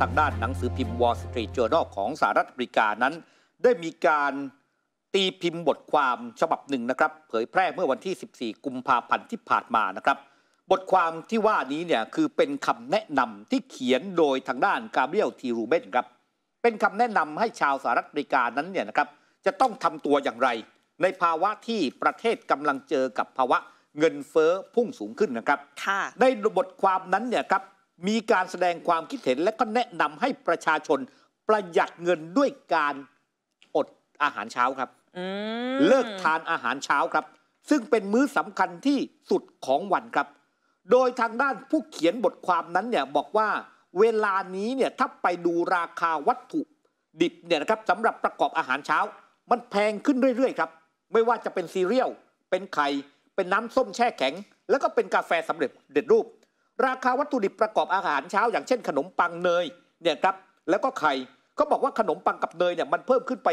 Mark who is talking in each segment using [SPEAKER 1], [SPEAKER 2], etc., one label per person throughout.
[SPEAKER 1] ทางด้านหนังสือพิมพ์ Wall Street Journal ของสหรัฐอเมริกานั้น ได้มีการตีพิมพ์บทความฉบับหนึ่งนะครับ เผยแพร่เมื่อวันที่ 14 กุมภาพันธ์ที่ผ่านมานะครับ บทความที่ว่านี้เนี่ยคือเป็นคำแนะนำที่เขียนโดยทางด้านกาเบรียลทีรูเบนครับเป็นคำแนะนำให้ชาวสหรัฐอเมริกานั้นเนี่ยนะครับจะต้องทำตัวอย่างไร ในภาวะที่ประเทศกำลังเจอกับภาวะเงินเฟ้อพุ่งสูงขึ้นนะครับในบทความนั้นเนี่ยครับมีการแสดงความคิดเห็นและก็แนะนำให้ประชาชนประหยัดเงินด้วยการอดอาหารเช้าครับเลิกทานอาหารเช้าครับ ซึ่งเป็นมื้อสำคัญที่สุดของวันครับ โดยทางด้านผู้เขียนบทความนั้นเนี่ยบอกว่าเวลานี้เนี่ยถ้าไปดูราคาวัตถุดิบเนี่ยนะครับสำหรับประกอบอาหารเช้า มันแพงขึ้นเรื่อยๆครับ ไม่ว่าจะเป็นซีเรียลเป็นไข่เป็นน้ำส้มแช่แข็ง แล้วก็เป็นกาแฟสำเร็จเด็ดรูปราคาวัตถุดิบประกอบอาหารเช้า อย่างเช่นขนมปังเนยเนี่ยครับแล้วก็ไข่เขาบอกว่าขนมปังกับเนยเนี่ยมันเพิ่มขึ้นไป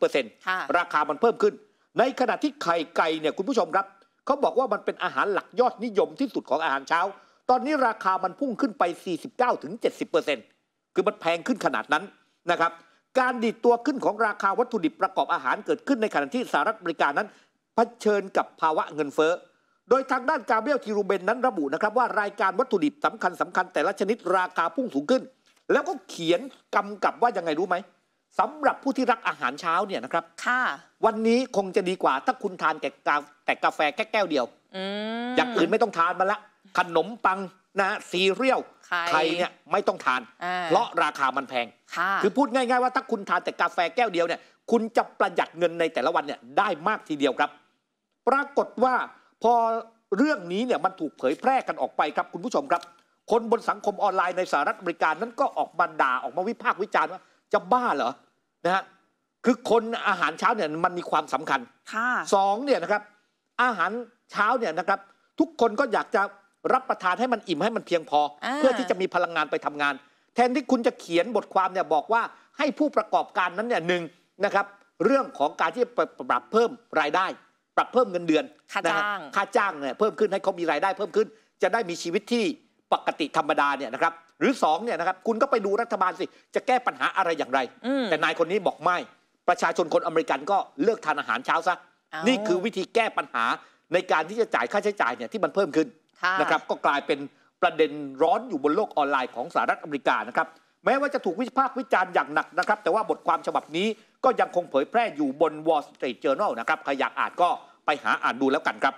[SPEAKER 1] 10-30%ราคามันเพิ่มขึ้น ในขณะที่ไข่ไก่เนี่ยคุณผู้ชมครับเขาบอกว่ามันเป็นอาหารหลักยอดนิยมที่สุดของอาหารเช้า ตอนนี้ราคามันพุ่งขึ้นไป49-70%คือมันแพงขึ้นขนาดนั้นนะครับการดีดตัวขึ้นของราคาวัตถุดิบประกอบอาหารเกิดขึ้นในขณะที่สหรัฐอเมริกานั้นเผชิญกับภาวะเงินเฟ้อโดยทางด้านกาเบรียลคิรูเบนนั้นระบุนะครับว่า รายการวัตถุดิบสำคัญสำคัญแต่ละชนิดราคาพุ่งสูงขึ้น แล้วก็เขียนกำกับว่ายังไงรู้ไหมสำหรับผู้ที่รักอาหารเช้าเนี่ยนะครับค่ะวันนี้คงจะดีกว่า ถ้าคุณทานแต่กาแต่กาแฟแค่แก้วเดียวอย่างอื่นไม่ต้องทานมาละ ขนมปังนะซีเรียล
[SPEAKER 2] ไข่เนี่ย
[SPEAKER 1] ไม่ต้องทาน เพราะราคามันแพงคือพูดง่ายๆว่าถ้าคุณทานแต่กาแฟแก้วเดียวเนี่ย คุณจะประหยัดเงินในแต่ละวันเนี่ยได้มากทีเดียวครับ ปรากฏว่าพอเรื่องนี้เนี่ยมันถูกเผยแพร่กันออกไปครับคุณผู้ชมครับ คนบนสังคมออนไลน์ในสหรัฐอเมริกานั้นก็ออกมาด่าออกมาวิพากษ์วิจารณ์ว่าจะบ้าเหรอ นะฮะคือคนอาหารเช้าเนี่ยมันมีความสำคัญสองเนี่ยนะครับ อาหารเช้าเนี่ยนะครับ ทุกคนก็อยากจะรับประทานให้มันอิ่มให้มันเพียงพออเพื่อที่จะมีพลังงานไปทำงาน แทนที่คุณจะเขียนบทความเนี่ยบอกว่าให้ผู้ประกอบการนั้นเนี่ยหนึ่งนะครับ เรื่องของการที่ปรับเพิ่มรายได้ปรับเพิ่มเงินเดือนค่าจ้างค่าจ้างเนี่ยเพิ่มขึ้นให้เขามีรายได้เพิ่มขึ้น จะได้มีชีวิตที่ปกติธรรมดาเนี่ยนะครับหรือ2เนี่ยนะครับคุณก็ไปดูรัฐบาลสิ จะแก้ปัญหาอะไรอย่างไร แต่นายคนนี้บอกไม่ ประชาชนคนอเมริกันก็เลิกทานอาหารเช้าซะ นี่คือวิธีแก้ปัญหาในการที่จะจ่ายค่าใช้จ่ายเนี่ยที่มันเพิ่มขึ้นนะครับก็กลายเป็นประเด็นร้อนอยู่บนโลกออนไลน์ของสหรัฐอเมริกานะครับแม้ว่าจะถูกวิพากษ์วิจารณ์อย่างหนักนะครับแต่ว่าบทความฉบับนี้ก็ยังคงเผยแพร่อยู่บน Wall Street Journal นะครับใครอยากอ่านก็ไปหาอ่านดูแล้วกันครับ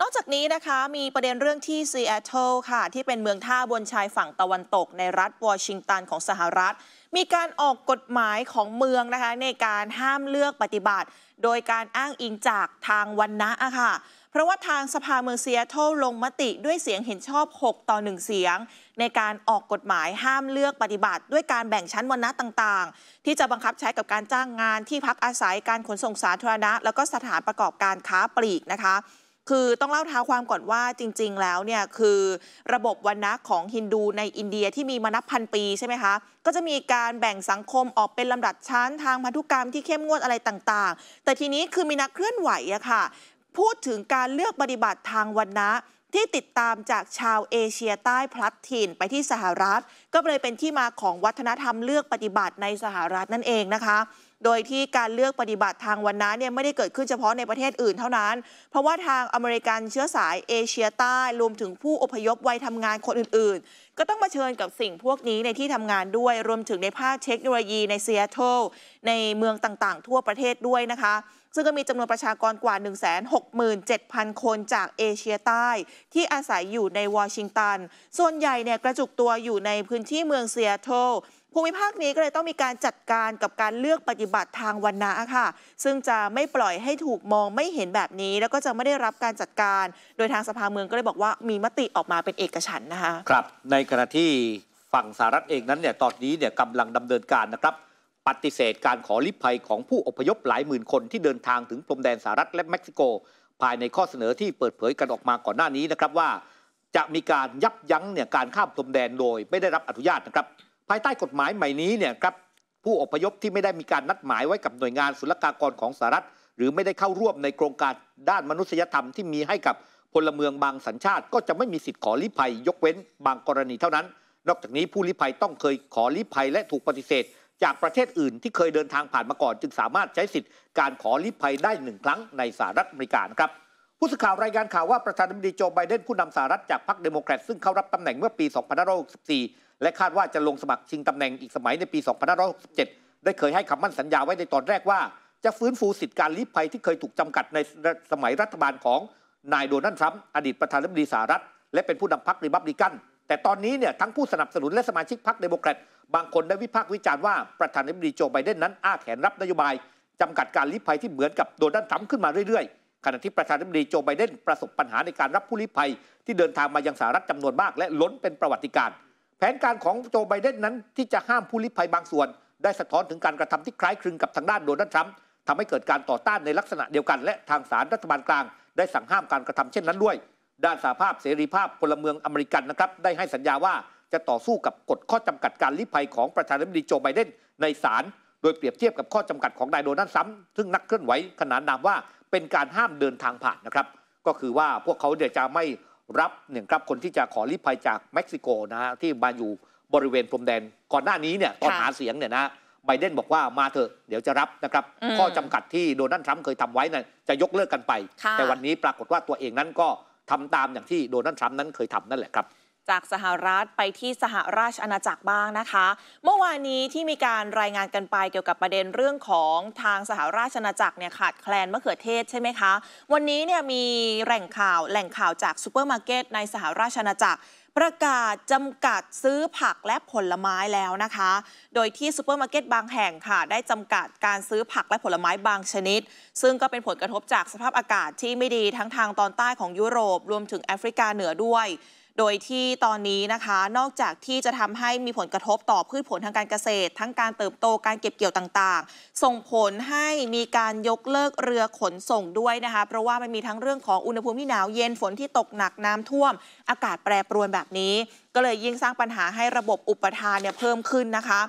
[SPEAKER 2] นอกจากนี้นะคะมีประเด็นเรื่องที่ซีแอตเทิลค่ะ ที่เป็นเมืองท่าบนชายฝั่งตะวันตก ในรัฐวอชิงตันของสหรัฐ มีการออกกฎหมายของเมืองนะคะในการห้ามเลือกปฏิบัติ โดยการอ้างอิงจากทางวันนะค่ะ เพราะว่าทางสภาเมืองซีแอตเทิลลงมติด้วยเสียงเห็นชอบ 6 ต่อ 1 เสียง ในการออกกฎหมายห้ามเลือกปฏิบัติ ด้วยการแบ่งชั้นวันนะต่าง ๆ ที่จะบังคับใช้กับการจ้างงานที่พักอาศัยการขนส่งสาธารณะ แล้วก็สถานประกอบการค้าปลีกนะคะคือต้องเล่าท้าความก่อนว่าจริงๆ แล้วเนี่ย คือระบบวรรณะของฮินดูในอินเดียที่มีมานับพันปีใช่ไหมคะ ก็จะมีการแบ่งสังคมออกเป็นลำดับชั้นทางพันธุกรรมที่เข้มงวดอะไรต่างๆ แต่ทีนี้คือมีนักเคลื่อนไหวอะค่ะ พูดถึงการเลือกปฏิบัติทางวรรณะที่ติดตามจากชาวเอเชียใต้พลัดถิ่นไปที่สหรัฐก็เลยเป็นที่มาของวัฒนธรรมเลือกปฏิบัติในสหรัฐนั่นเองนะคะโดยที่การเลือกปฏิบัติทางวันนั้นเนี่ยไม่ได้เกิดขึ้นเฉพาะในประเทศอื่นเท่านั้น เพราะว่าทางอเมริกันเชื้อสายเอเชียใต้รวมถึงผู้อพยพวัยทำงานคนอื่น ๆ ก็ต้องมาเชิญกับสิ่งพวกนี้ในที่ทำงานด้วย รวมถึงในภาคเทคโนโลยีในเซียโตรในเมืองต่าง ๆ ทั่วประเทศด้วยนะคะ ซึ่งก็มีจำนวนประชากรกว่า167,000คนจากเอเชียใต้ ที่อาศัยอยู่ในวอชิงตัน ส่วนใหญ่เนี่ยกระจุกตัวอยู่ในพื้นที่เมืองเซียโตรภูมิภาคนี้ก็เลยต้องมีการจัดการกับการเลือกปฏิบัติทางวันนะค่ะ ซึ่งจะไม่ปล่อยให้ถูกมองไม่เห็นแบบนี้ แล้วก็จะไม่ได้รับการจัดการ โดยทางสภาเมืองก็เลยบอกว่ามีมติออกมาเป็นเอกฉันนะคะ
[SPEAKER 1] ครับ ในขณะที่ฝั่งสหรัฐเองนั้นเนี่ย ตอนนี้เนี่ยกำลังดำเนินการนะครับ ปฏิเสธการขอลิภัยของผู้อพยพหลายหมื่นคน ที่เดินทางถึงพรมแดนสหรัฐและเม็กซิโก ภายในข้อเสนอที่เปิดเผยกันออกมาก่อนหน้านี้นะครับว่า จะมีการยับยั้งเนี่ยการข้ามพรมแดนโดยไม่ได้รับอนุญาตนะครับภายใต้กฎหมายใหม่นี้เนี่ยครับผู้อพยพที่ไม่ได้มีการนัดหมายไว้กับหน่วยงาน ศุลกากรของสหรัฐ หรือไม่ได้เข้าร่วมในโครงการด้านมนุษยธรรม ที่มีให้กับพลเมืองบางสัญชาติ ก็จะไม่มีสิทธิ์ขอลี้ภัย ยกเว้นบางกรณีเท่านั้น นอกจากนี้ผู้ลี้ภัยต้องเคยขอลี้ภัยและถูกปฏิเสธ จากประเทศอื่นที่เคยเดินทางผ่านมาก่อน จึงสามารถใช้สิทธิ์การขอลี้ภัยได้หนึ่งครั้งในสหรัฐอเมริกานะครับ ผู้สื่อข่าวรายงานข่าวว่าประธานาธิบดีโจไบเดนผู้นำสหรัฐจากพรรคเดโมแครตซึ่งเข้ารับตำแหน่งเมื่อปี2564และคาดว่าจะลงสมัครชิงตำแหน่งอีกสมัยในปี 2567 ได้เคยให้คำมั่นสัญญาไว้ในตอนแรกว่าจะฟื้นฟูสิทธิการลี้ภัยที่เคยถูกจำกัดในสมัยรัฐบาลของนายโดนัลด์ทรัมป์อดีตประธานาธิบดีสหรัฐ และเป็นผู้นำพรรครีพับลิกัน แต่ตอนนี้เนี่ยทั้งผู้สนับสนุนและสมาชิกพรรคเดโมแครตบางคนได้วิพากษ์วิจารณ์ว่าประธานาธิบดีโจไบเดนนั้นอ้าแขนรับนโยบายจำกัดการลี้ภัยที่เหมือนกับโดนัลด์ทรัมป์ขึ้นมาเรื่อยๆขณะที่ประธานาธิบดีโจไบเดนประสบปัญหาในการรับผู้ลี้ภัย ที่เดินทางมายังสหรัฐจำนวนมาก และล้นเป็นประวัติการณ์แผนการของโจไบเดนนั้นที่จะห้ามผู้ลี้ภัยบางส่วน ได้สะท้อนถึงการกระทำที่คล้ายคลึงกับทางด้านโดนัลด์ทรัมป์ทำให้เกิดการต่อต้านในลักษณะเดียวกัน และทางสารรัฐบาลกลาง ได้สั่งห้ามการกระทำเช่นนั้นด้วย ด้านสาภาพเสรีภาพพลเมืองอเมริกันนะครับได้ให้สัญญาว่าจะต่อสู้กับกฎข้อจำกัดการลี้ภัยของประธานาธิบดีโจไบเดนในศาลโดยเปรียบเทียบกับข้อจำกัดของนายโดนัลด์ทรัมป์ซึ่งนักเคลื่อนไหวขนานนามว่า เป็นการห้ามเดินทางผ่านนะครับก็คือว่าพวกเขาเดี๋ยวจะไม่รับหนึ่งครับคนที่จะขอรีภัยจากเม็กซิโกนะฮะที่มาอยู่บริเวณพรมแดน ก่อนหน้านี้เนี่ยตอนหาเสียงเนี่ยนะไบเดนบอกว่ามาเถอะ เดี๋ยวจะรับนะครับ ข้อจำกัดที่โดนัลด์ทรัมป์เคยทำไว้นะ่ะจะยกเลิกกันไป แต่วันนี้ปรากฏว่าตัวเองนั้นก็ทำตามอย่างที่โดนัลด์ทรัมป์นั้นเคยทำนั่นแหละครับ
[SPEAKER 2] จากสหรัฐไปที่สหราชอาณาจักรบ้างนะคะ เมื่อวานนี้ที่มีการรายงานกันไปเกี่ยวกับประเด็นเรื่องของทางสหราชอาณาจักรเนี่ยขาดแคลนมะเขือเทศใช่ไหมคะวันนี้เนี่ยมีแหล่งข่าวแหล่งข่าวจากซูเปอร์มาร์เก็ตในสหราชอาณาจักร ประกาศจำกัดซื้อผักและผลไม้แล้วนะคะ โดยที่ซูเปอร์มาร์เก็ตบางแห่งค่ะ ได้จำกัดการซื้อผักและผลไม้บางชนิด ซึ่งก็เป็นผลกระทบจากสภาพอากาศที่ไม่ดีทั้งทางตอนใต้ของยุโรปรวมถึงแอฟริกาเหนือด้วยโดยที่ตอนนี้นะคะนอกจากที่จะทำให้มีผลกระทบต่อพืชผลทางการเกษตร ทั้งการเติบโตการเก็บเกี่ยวต่างๆ ส่งผลให้มีการยกเลิกเรือขนส่งด้วยนะคะเพราะว่ามันมีทั้งเรื่องของอุณหภูมิที่หนาวเย็นฝนที่ตกหนักน้ำท่วม อากาศแปรปรวนแบบนี้ ก็เลยยิ่งสร้างปัญหาให้ระบบอุปทานเนี่ยเพิ่มขึ้นนะคะ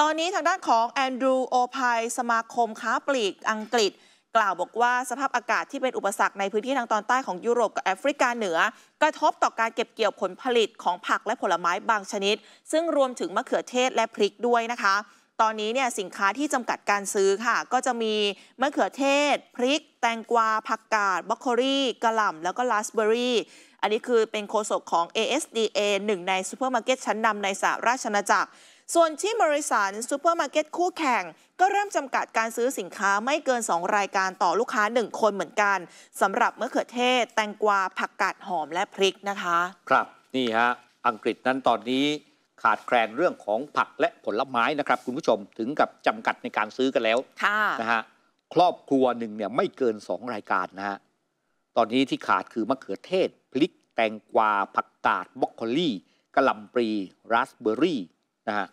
[SPEAKER 2] ตอนนี้ทางด้านของแอนดรูโอพายสมาคมค้าปลีกอังกฤษกล่าวบอกว่า สภาพอากาศที่เป็นอุปสรรคในพื้นที่ทางตอนใต้ของยุโรปกับแอฟริกาเหนือ กระทบต่อการเก็บเกี่ยวผลผลิตของผักและผลไม้บางชนิด ซึ่งรวมถึงมะเขือเทศและพริกด้วยนะคะ ตอนนี้เนี่ย สินค้าที่จำกัดการซื้อค่ะ ก็จะมีมะเขือเทศ พริก แตงกวาผักกาดบรอกโคลีกระหล่ำแล้วก็ลาสเบอรี่อันนี้คือเป็นโฆษกของ ASDA หนึ่งในซูเปอร์มาร์เก็ตชั้นนำในสหราชอาณาจักรส่วนที่บริษัทซูเปอร์มาร์เก็ตคู่แข่ง ก็เริ่มจำกัดการซื้อสินค้าไม่เกิน 2 รายการต่อลูกค้า 1 คนเหมือนกันสำหรับมะเขือเทศ แตงกวา ผักกาด หอมและพริกนะคะ
[SPEAKER 1] ครับนี่ฮะ อังกฤษนั้นตอนนี้ ขาดแคลนเรื่องของผักและผลไม้นะครับ คุณผู้ชม ถึงกับจำกัดในการซื้อกันแล้วะนะฮะครอบครัวหนึ่งเนี่ยไม่เกิน 2 รายการนะฮะตอนนี้ที่ขาดคือมะเขือเทศพริกแตงกวาผักกาดบรอกโคลีกระหล่ำปลีราสเบอร์รี่นะฮะ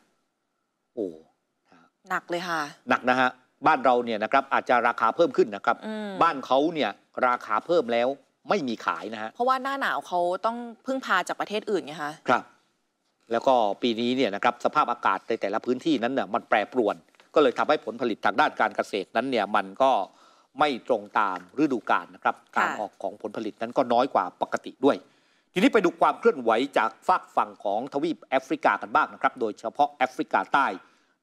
[SPEAKER 1] โอ้หนักเลยค่ะ หนักนะฮะ บ้านเราเนี่ยนะครับอาจจะราคาเพิ่มขึ้นนะครับ บ้านเขาเนี่ยราคาเพิ่มแล้วไม่มีขายนะฮะ เพ
[SPEAKER 2] ราะว่าหน้าหนาวเขาต้องพึ่งพาจากประเทศอื่นไงคะ
[SPEAKER 1] ครับ แล้วก็ปีนี้เนี่ยนะครับสภาพอากาศในแต่ละพื้นที่นั้นเนี่ยมันแปรปรวน ก็เลยทำให้ผลผลิตทางด้านการเกษตรนั้นเนี่ยมันก็ไม่ตรงตามฤดูกาลนะครับ การออกของผลผลิตนั้นก็น้อยกว่าปกติด้วย ทีนี้ไปดูความเคลื่อนไหวจากฝากฝั่งของทวีปแอฟริกากันบ้างนะครับ โดยเฉพาะแอฟริกาใต้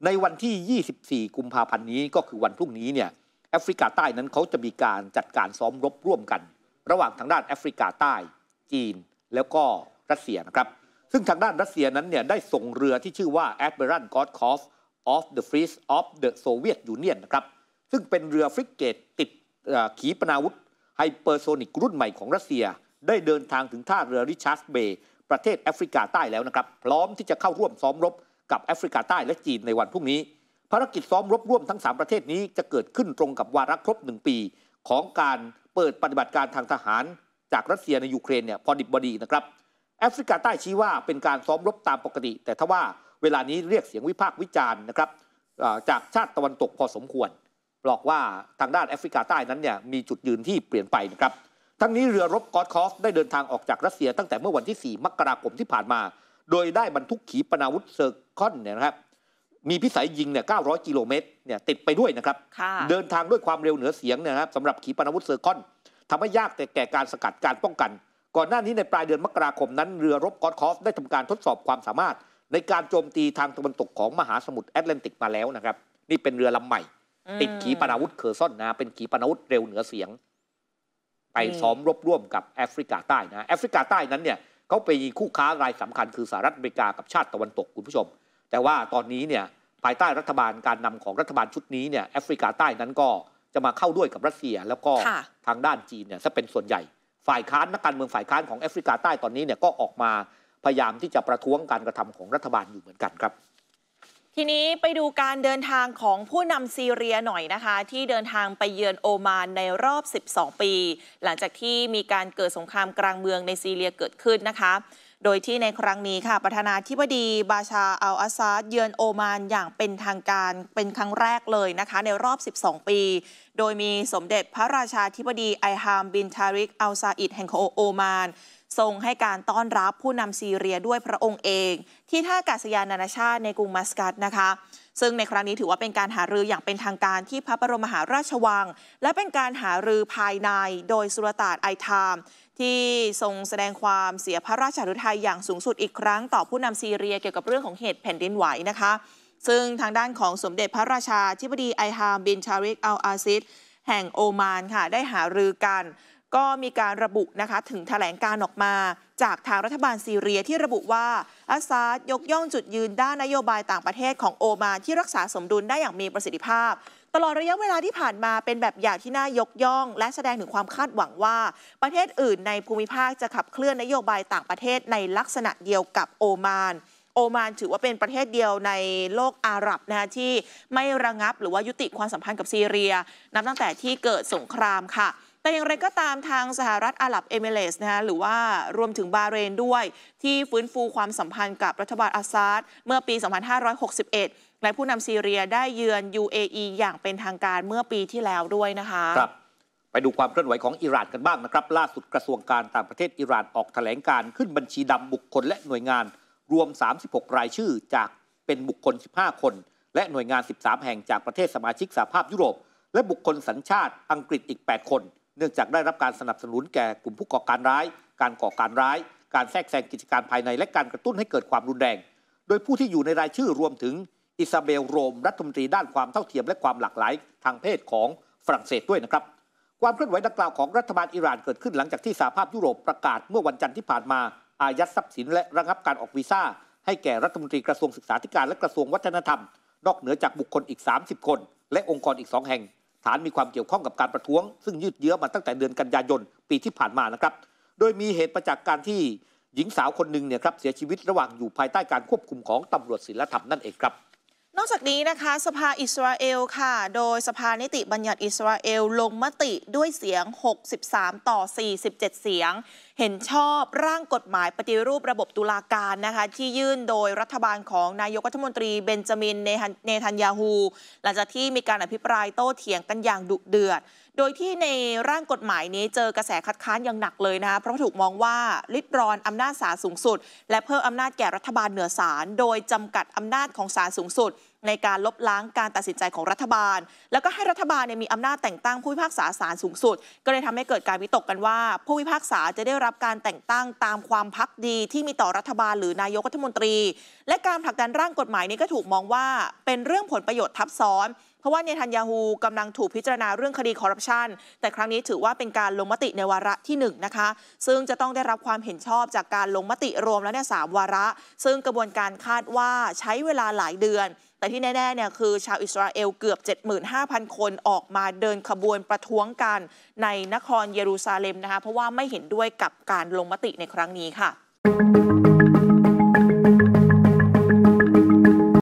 [SPEAKER 1] ในวันที่ 24 กุมภาพันธ์นี้ก็คือวันพรุ่งนี้เนี่ยแอฟริกาใต้นั้นเขาจะมีการจัดการซ้อมรบร่วมกัน ระหว่างทางด้านแอฟริกาใต้จีนแล้วก็ รัสเซียนะครับซึ่งทางด้านรัสเซียนั้นเนี่ยได้ส่งเรือที่ชื่อว่า Admiral g o d k o v of the f l e e t of the Soviet Union นะครับซึ่งเป็นเรือฟริกเกตติดขีปนาวุธไฮเปอร์โซนิกรุ่นใหม่ของรัสเซียได้เดินทางถึงท่าเรือริชาร์ดเบย์ประเทศแอฟริกาใต้แล้วนะครับพร้อมที่จะเข้าร่วมซ้อมรบกับแอฟริกาใต้และจีนในวันพรุ่งนี้ ภารกิจซ้อมรบร่วมทั้ง 3 ประเทศนี้จะเกิดขึ้นตรงกับวาระครบ 1 ปี ของการเปิดปฏิบัติการทางทหาร จากรัสเซียในยูเครนเนี่ยพอดิบบดีนะครับแอฟริกาใต้ชี้ว่าเป็นการซ้อมรบตามปกติ แต่ทว่าเวลานี้เรียกเสียงวิพากษ์วิจารณ์นะครับจากชาติตะวันตกพอสมควร บอกว่าทางด้านแอฟริกาใต้นั้นเนี่ยมีจุดยืนที่เปลี่ยนไปนะครับทั้งนี้เรือรบกอตคอฟได้เดินทางออกจากรัสเซียตั้งแต่เมื่อวันที่ 4 มกราคมที่ผ่านมาโดยได้บรรทุกขีปนาวุธเซอร์คอนเนี่ยนะครับ มีพิสัยยิงเนี่ย 900 กิโลเมตร เนี่ยติดไปด้วยนะครับ เดินทางด้วยความเร็วเหนือเสียงนะครับสำหรับขีปนาวุธเซอร์คอนทำให้ยากแต่แก่การสกัดการป้องกัน ก่อนหน้านี้ในปลายเดือนมกราคมนั้นเรือรบกอตคอฟ ได้ทำการทดสอบความสามารถ ในการโจมตีทางตะวันตกของมหาสมุทรแอตแลนติกมาแล้วนะครับ นี่เป็นเรือลำใหม่ ติดขีปนาวุธเคอร์ซอนนะเป็นขีปนาวุธเร็วเหนือเสียง ไปซ้อมรบร่วมกับแอฟริกาใต้นะแอฟริกาใต้นั้นเนี่ยเขาไปคู่ค้ารายสำคัญคือสหรัฐอเมริกากับชาติตะวันตกคุณผู้ชม แต่ว่าตอนนี้เนี่ยภายใต้รัฐบาลการนำของรัฐบาลชุดนี้เนี่ยแอฟริกาใต้นั้นก็จะมาเข้าด้วยกับรัสเซีย แล้วก็ทางด้านจีนเนี่ยจะเป็นส่วนใหญ่ ฝ่ายค้านนักการเมืองฝ่ายค้านของแอฟริกาใต้ตอนนี้เนี่ยก็ออกมาพยายามที่จะประท้วงการกระทำของรัฐบาลอยู่เหมือนกันครับ
[SPEAKER 2] ทีนี้ไปดูการเดินทางของผู้นำซีเรียหน่อยนะคะที่เดินทางไปเยือนโอมานในรอบ 12 ปี หลังจากที่มีการเกิดสงครามกลางเมืองในซีเรียเกิดขึ้นนะคะ โดยที่ในครั้งนี้ค่ะประธานาธิบดีบาชาอัลอาซาดเยือนโอมานอย่างเป็นทางการเป็นครั้งแรกเลยนะคะในรอบ 12 ปี โดยมีสมเด็จพระราชาธิบดีไอฮามบินทาริกอัลซาอิดแห่งโอมานทรงให้การต้อนรับผู้นำซีเรียด้วยพระองค์เอง ที่ท่าอากาศยานนานาชาติในกรุงมัสกัตนะคะ ซึ่งในครั้งนี้ถือว่าเป็นการหารืออย่างเป็นทางการที่พระบรมมหาราชวัง และเป็นการหารือภายใน โดยสุลต่านไอทาม ที่ทรงแสดงความเสียพระราชหฤทัยอย่างสูงสุดอีกครั้งต่อผู้นำซีเรียเกี่ยวกับเรื่องของเหตุแผ่นดินไหวนะคะ ซึ่งทางด้านของสมเด็จพระราชาธิบดีไอฮามบินชาริกอัลอาซิดแห่งโอมานค่ะได้หารือกันก็มีการระบุ นะคะ ถึงถแถลงการออกมา จากทางรัฐบาลซีเรียที่ระบุว่าอาซาดยกย่องจุดยืนด้านนโยบายต่างประเทศของโอมาน ที่รักษาสมดุลได้อย่างมีประสิทธิภาพ ตลอดระยะเวลาที่ผ่านมาเป็นแบบอย่างที่น่ายกย่อง และแสดงถึงความคาดหวังว่า ประเทศอื่นในภูมิภาคจะขับเคลื่อนนโยบายต่างประเทศในลักษณะเดียวกับโอมาน โอมานถือว่าเป็นประเทศเดียวในโลกอาหรับนะคะที่ไม่ระงับหรือว่ายุติความสัมพันธ์กับซีเรียนับตั้งแต่ที่เกิดสงครามค่ะแต่อย่างไรก็ตามทางสหรัฐอาหรับเอมิเรสนะคะหรือว่ารวมถึงบาเรนด้วยที่ฟื้นฟูความสัมพันธ์กับรัฐบาลอาซาดเมื่อปี 2561และผู้นำซีเรียได้เยือน UAE อย่างเป็นทางการเมื่อปีที่แล้วด้วยนะค
[SPEAKER 1] ะครับไปดูความเคลื่อนไหวของอิหร่านกันบ้างนะครับ ล่าสุดกระทรวงการต่างประเทศอิหร่านออกแถลงการขึ้นบัญชีดำบุคคลและหน่วยงานรวม 36 รายชื่อจากเป็นบุคคล 15 คนและหน่วยงาน 13 แห่งจากประเทศสมาชิกสหภาพยุโรป และบุคคลสัญชาติอังกฤษอีก 8 คนเนื่องจากได้รับการสนับสนุนแก่กลุ่มผู้ก่อการร้าย การก่อการร้าย การแทรกแซงกิจการภายใน และการกระตุ้นให้เกิดความรุนแรง โดยผู้ที่อยู่ในรายชื่อรวมถึงอิซาเบลโรมรัฐมนตรีด้านความเท่าเทียม และความหลากหลาย ทางเพศของฝรั่งเศสด้วยนะครับ ความเคลื่อนไหวดังกล่าวของรัฐบาลอิหร่านเกิดขึ้น หลังจากที่สหภาพยุโรปประกาศเมื่อวันจันทร์ที่ผ่านมา อายัดทรัพย์สิน และระงับการออกวีซ่า ให้แก่รัฐมนตรีกระทรวงศึกษาธิการและกระทรวงวัฒนธรรมนอกเหนือจากบุคคลอีก 30 คน และองค์กรอีกสองแห่งฐานมีความเกี่ยวข้องกับการประท้วงซึ่งยืดเยื้อมาตั้งแต่เดือนกันยายนปีที่ผ่านมานะครับ โดยมีเหตุประจักษ์การที่หญิงสาวคนหนึ่งเนี่ยครับ เสียชีวิตระหว่างอยู่ภายใต้การควบคุมของตำรวจศิลธรรมนั่นเองครับ
[SPEAKER 2] นอกจากนี้นะคะ สภาอิสราเอลค่ะ โดยสภานิติบัญญัติอิสราเอลลงมติด้วยเสียง 63 ต่อ 47 เสียงเห็นชอบร่างกฎหมายปฏิรูประบบตุลาการนะคะ ที่ยื่นโดยรัฐบาลของนายกรัฐมนตรีเบนจามินเนทันยาฮูหลังจากที่มีการอภิปรายโต้เถียงกันอย่างดุเดือด โดยที่ในร่างกฎหมายนี้เจอกระแสคัดค้านอย่างหนักเลยนะคะเพราะถูกมองว่าลิดรอนอำนาจศาลสูงสุด และเพิ่มอำนาจแก่รัฐบาลเหนือศาลโดยจำกัดอำนาจของศาลสูงสุดในการลบล้างการตัดสินใจของรัฐบาล แล้วก็ให้รัฐบาลเนี่ยมีอำนาจแต่งตั้งผู้พิพากษาศาลสูงสุด ก็เลยทำให้เกิดการวิตกกันว่า ผู้พิพากษาจะได้รับการแต่งตั้งตามความพักดีที่มีต่อรัฐบาลหรือนายกรัฐมนตรี และการผลักดันร่างกฎหมายนี้ก็ถูกมองว่าเป็นเรื่องผลประโยชน์ทับซ้อน เพราะว่าเนทันยาฮูกำลังถูกพิจารณาเรื่องคดีคอร์รัปชันแต่ครั้งนี้ถือว่าเป็นการลงมติในวาระที่1นะคะซึ่งจะต้องได้รับความเห็นชอบจากการลงมติรวมแล้วเนี่ยสวาระ ซึ่งกระบวนการคาดว่าใช้เวลาหลายเดือนแต่ที่แน่ๆเนี่ยคือชาวอิสราเอลเกือบ 75,000 คนออกมาเดินขบวนประท้วงกันในนครเยรูซาเล็มนะคะเพราะว่าไม่เห็นด้วยกับการลงมติในครั้งนี้ค่ะ